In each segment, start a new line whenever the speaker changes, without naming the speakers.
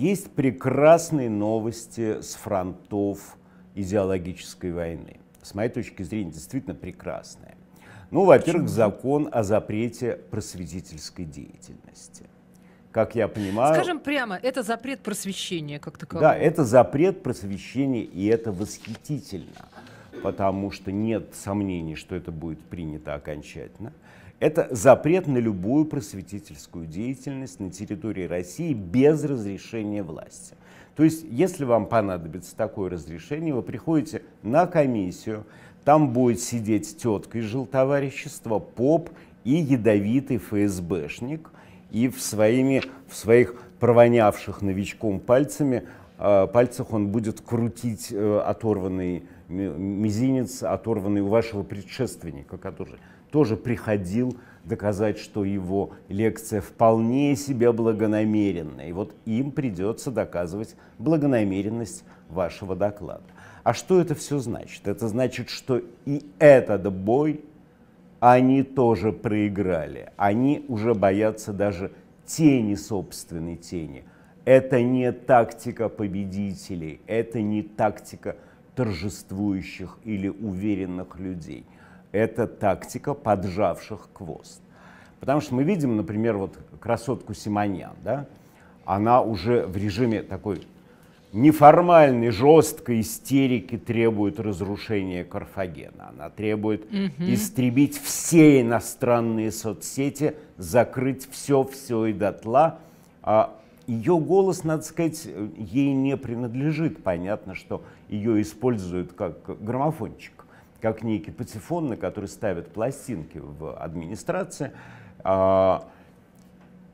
Есть прекрасные новости с фронтов идеологической войны. С моей точки зрения, действительно прекрасные. Ну, во-первых, закон о запрете просветительской деятельности. Как я понимаю... Скажем прямо, это запрет просвещения как такового. Да, это запрет просвещения, и это восхитительно, потому что нет сомнений, что это будет принято окончательно. Это запрет на любую просветительскую деятельность на территории России без разрешения власти. То есть, если вам понадобится такое разрешение, вы приходите на комиссию, там будет сидеть тетка из желтоварищества, поп и ядовитый ФСБшник, и в, своими, в своих провонявших новичком пальцами, э, пальцах он будет крутить э, оторванный мизинец, оторванный у вашего предшественника, который тоже приходил доказать, что его лекция вполне себе благонамеренная. И вот им придется доказывать благонамеренность вашего доклада. А что это все значит? Это значит, что и этот бой они тоже проиграли. Они уже боятся даже тени собственной тени. Это не тактика победителей, это не тактика торжествующих или уверенных людей – это тактика поджавших хвост. Потому что мы видим, например, вот красотку Симоньян, да? она уже в режиме такой неформальной, жесткой истерики требует разрушения Карфагена. Она требует угу. истребить все иностранные соцсети, закрыть все, все и дотла. А ее голос, надо сказать, ей не принадлежит. Понятно, что ее используют как граммофончик как некий патефон, на который ставят пластинки в администрации. А,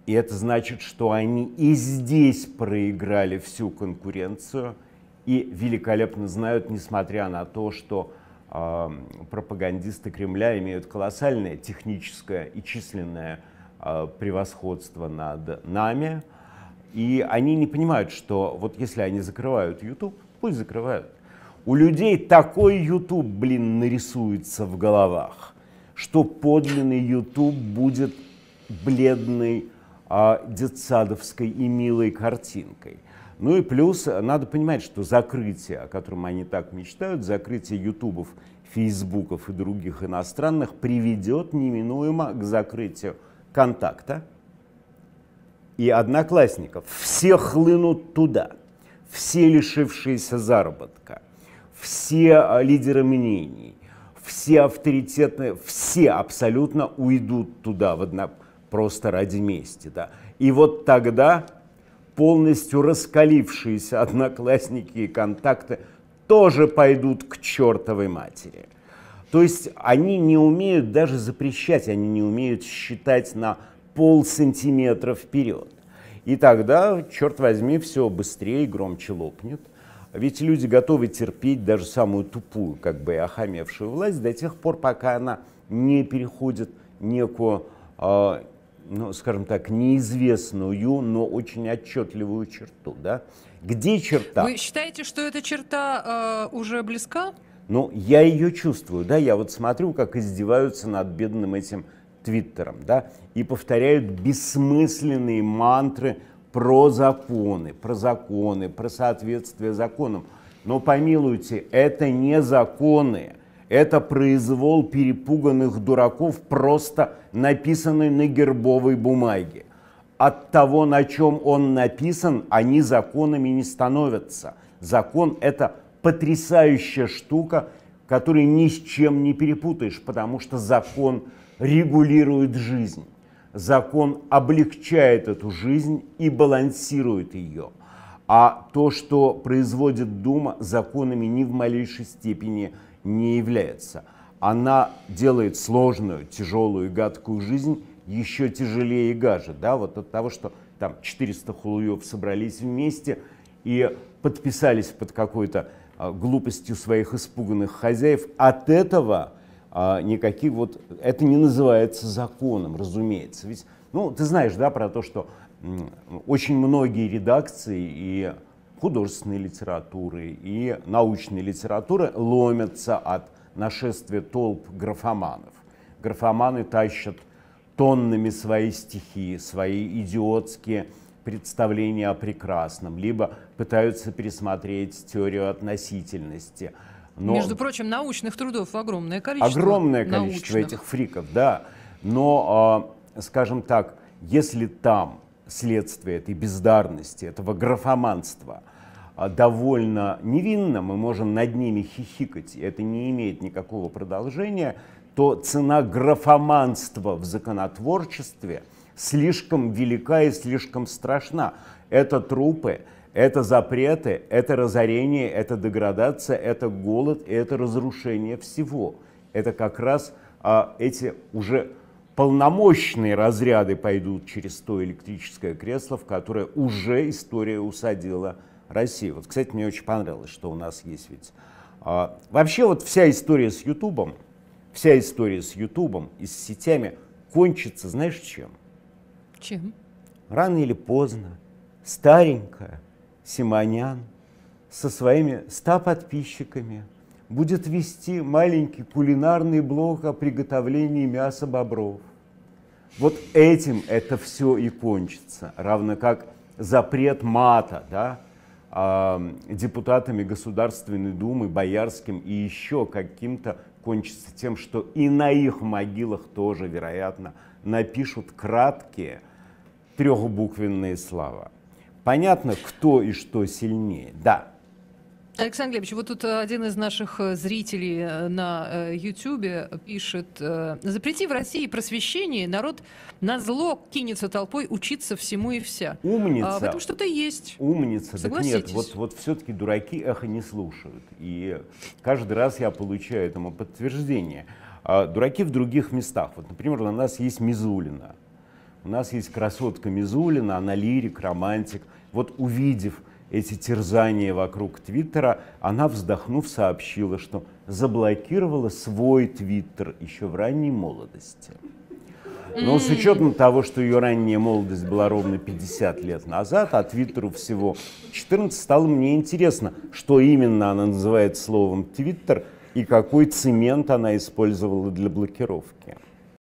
и это значит, что они и здесь проиграли всю конкуренцию и великолепно знают, несмотря на то, что а, пропагандисты Кремля имеют колоссальное техническое и численное а, превосходство над нами. И они не понимают, что вот если они закрывают YouTube, пусть закрывают. У людей такой YouTube, блин, нарисуется в головах, что подлинный YouTube будет бледной а, детсадовской и милой картинкой. Ну и плюс э, надо понимать, что закрытие, о котором они так мечтают, закрытие ютубов, фейсбуков и других иностранных приведет неминуемо к закрытию контакта и одноклассников. Все хлынут туда, все лишившиеся заработка все а, лидеры мнений, все авторитетные, все абсолютно уйдут туда, в одно, просто ради мести. Да. И вот тогда полностью раскалившиеся одноклассники и контакты тоже пойдут к чертовой матери. То есть они не умеют даже запрещать, они не умеют считать на пол сантиметра вперед. И тогда, черт возьми, все быстрее и громче лопнет – ведь люди готовы терпеть даже самую тупую, как бы охамевшую власть до тех пор, пока она не переходит некую, э, ну, скажем так, неизвестную, но очень отчетливую черту. Да? Где черта? Вы считаете, что эта черта э, уже близка? Ну, я ее чувствую, да, я вот смотрю, как издеваются над бедным этим твиттером, да, и повторяют бессмысленные мантры про законы, про законы, про соответствие законам. Но помилуйте, это не законы, это произвол перепуганных дураков, просто написанный на гербовой бумаге. От того, на чем он написан, они законами не становятся. Закон – это потрясающая штука, которую ни с чем не перепутаешь, потому что закон регулирует жизнь закон облегчает эту жизнь и балансирует ее. А то, что производит Дума, законами ни в малейшей степени не является. Она делает сложную, тяжелую и гадкую жизнь еще тяжелее и гаже. Да? Вот от того, что там 400 хулуев собрались вместе и подписались под какой-то а, глупостью своих испуганных хозяев, от этого а, никаких вот... Это не называется законом, разумеется. Ведь, ну, ты знаешь, да, про то, что очень многие редакции и художественной литературы, и научной литературы ломятся от нашествия толп графоманов. Графоманы тащат тоннами свои стихи, свои идиотские представления о прекрасном, либо пытаются пересмотреть теорию относительности – но... Между прочим, научных трудов огромное количество. Огромное количество научных. этих фриков, да. Но, а, скажем так, если там следствие этой бездарности, этого графоманства а, довольно невинно, мы можем над ними хихикать, и это не имеет никакого продолжения, то цена графоманства в законотворчестве слишком велика и слишком страшна. Это трупы, это запреты, это разорение, это деградация, это голод, и это разрушение всего. Это как раз а, эти уже полномочные разряды пойдут через то электрическое кресло, в которое уже история усадила Россию. Вот, кстати, мне очень понравилось, что у нас есть ведь... А, вообще вот вся история с Ютубом, вся история с Ютубом и с сетями кончится, знаешь, чем? Чем? Рано или поздно, старенькая, Симонян со своими 100 подписчиками будет вести маленький кулинарный блог о приготовлении мяса бобров. Вот этим это все и кончится, равно как запрет мата, да, а, депутатами Государственной Думы, Боярским и еще каким-то кончится тем, что и на их могилах тоже, вероятно, напишут краткие трехбуквенные слова. Понятно, кто и что сильнее, да. Александр Глебович, вот тут э, один из наших э, зрителей э, на Ютьюбе пишет, запрети в России просвещение, народ на зло кинется толпой учиться всему и вся. А, Умница. А в этом что-то есть. Умница. Согласитесь. Так нет, вот, вот все-таки дураки эхо не слушают. И каждый раз я получаю этому подтверждение. А, дураки в других местах. Вот, например, у нас есть Мизулина. У нас есть красотка Мизулина, она лирик, романтик. Вот увидев эти терзания вокруг Твиттера, она, вздохнув, сообщила, что заблокировала свой Твиттер еще в ранней молодости. Но с учетом того, что ее ранняя молодость была ровно 50 лет назад, а Твиттеру всего 14, стало мне интересно, что именно она называет словом Твиттер и какой цемент она использовала для блокировки.